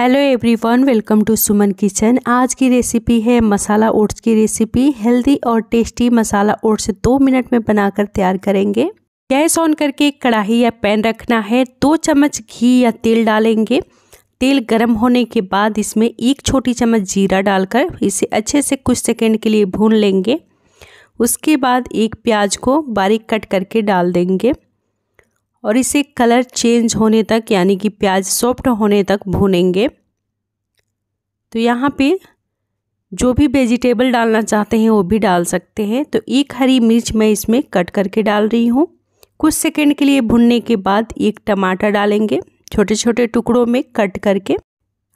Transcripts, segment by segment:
hello everyone welcome to Suman kitchen आज की recipe है मसाला ओट्स की रेसिपी हेल्दी और टेस्टी मसाला ओट्स दो मिनट में बनाकर तैयार करेंगे गैस ऑन करके एक कढ़ाई या पैन रखना है दो चम्मच घी या तेल डालेंगे तेल गर्म होने के बाद इसमें एक छोटी चम्मच जीरा डालकर इसे अच्छे से कुछ सेकेंड के लिए भून लेंगे उसके बाद एक प्याज को बारीक कट करके डाल देंगे और इसे कलर चेंज होने तक यानी कि प्याज सॉफ्ट होने तक भूनेंगे तो यहाँ पे जो भी वेजिटेबल डालना चाहते हैं वो भी डाल सकते हैं तो एक हरी मिर्च मैं इसमें कट करके डाल रही हूँ कुछ सेकंड के लिए भुनने के बाद एक टमाटर डालेंगे छोटे छोटे टुकड़ों में कट करके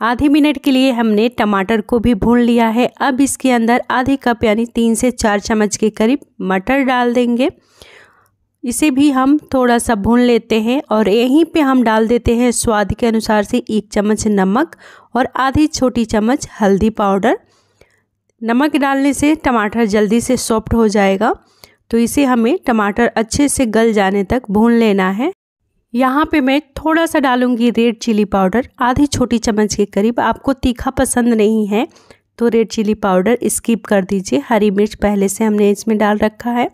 आधे मिनट के लिए हमने टमाटर को भी भून लिया है अब इसके अंदर आधे कप यानी तीन से चार चम्मच के करीब मटर डाल देंगे इसे भी हम थोड़ा सा भून लेते हैं और यहीं पे हम डाल देते हैं स्वाद के अनुसार से एक चम्मच नमक और आधी छोटी चम्मच हल्दी पाउडर नमक डालने से टमाटर जल्दी से सॉफ्ट हो जाएगा तो इसे हमें टमाटर अच्छे से गल जाने तक भून लेना है यहाँ पे मैं थोड़ा सा डालूंगी रेड चिली पाउडर आधी छोटी चम्मच के करीब आपको तीखा पसंद नहीं है तो रेड चिली पाउडर स्किप कर दीजिए हरी मिर्च पहले से हमने इसमें डाल रखा है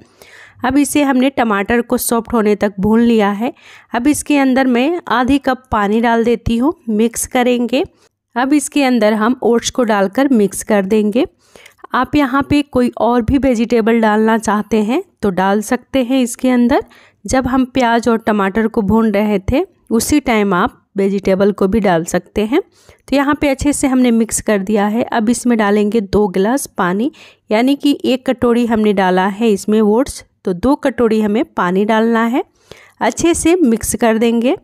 अब इसे हमने टमाटर को सॉफ्ट होने तक भून लिया है अब इसके अंदर मैं आधी कप पानी डाल देती हूँ मिक्स करेंगे अब इसके अंदर हम ओट्स को डालकर मिक्स कर देंगे आप यहाँ पे कोई और भी वेजिटेबल डालना चाहते हैं तो डाल सकते हैं इसके अंदर जब हम प्याज और टमाटर को भून रहे थे उसी टाइम आप वेजिटेबल को भी डाल सकते हैं तो यहाँ पे अच्छे से हमने मिक्स कर दिया है अब इसमें डालेंगे दो गिलास पानी यानी कि एक कटोरी हमने डाला है इसमें ओट्स तो दो कटोरी हमें पानी डालना है अच्छे से मिक्स कर देंगे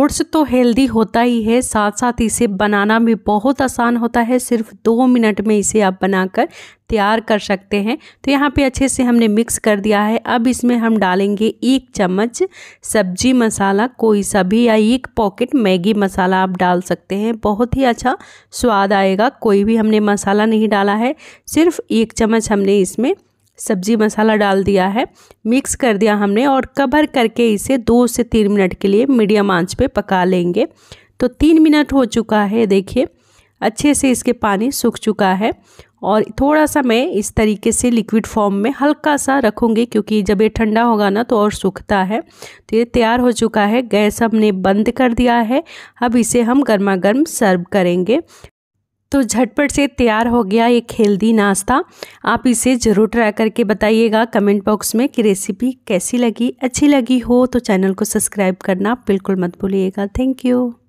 ओट्स तो हेल्दी होता ही है साथ साथ इसे बनाना भी बहुत आसान होता है सिर्फ दो मिनट में इसे आप बनाकर तैयार कर सकते हैं तो यहाँ पे अच्छे से हमने मिक्स कर दिया है अब इसमें हम डालेंगे एक चम्मच सब्जी मसाला कोई सा भी या एक पॉकेट मैगी मसाला आप डाल सकते हैं बहुत ही अच्छा स्वाद आएगा कोई भी हमने मसाला नहीं डाला है सिर्फ एक चम्मच हमने इसमें सब्जी मसाला डाल दिया है मिक्स कर दिया हमने और कवर करके इसे दो से तीन मिनट के लिए मीडियम आंच पे पका लेंगे तो तीन मिनट हो चुका है देखिए अच्छे से इसके पानी सूख चुका है और थोड़ा सा मैं इस तरीके से लिक्विड फॉर्म में हल्का सा रखूँगी क्योंकि जब ये ठंडा होगा ना तो और सूखता है तो ये तैयार हो चुका है गैस हमने बंद कर दिया है अब इसे हम गर्मा गर्म सर्व करेंगे तो झटपट से तैयार हो गया एक हेल्दी नाश्ता आप इसे ज़रूर ट्राई करके बताइएगा कमेंट बॉक्स में कि रेसिपी कैसी लगी अच्छी लगी हो तो चैनल को सब्सक्राइब करना बिल्कुल मत भूलिएगा थैंक यू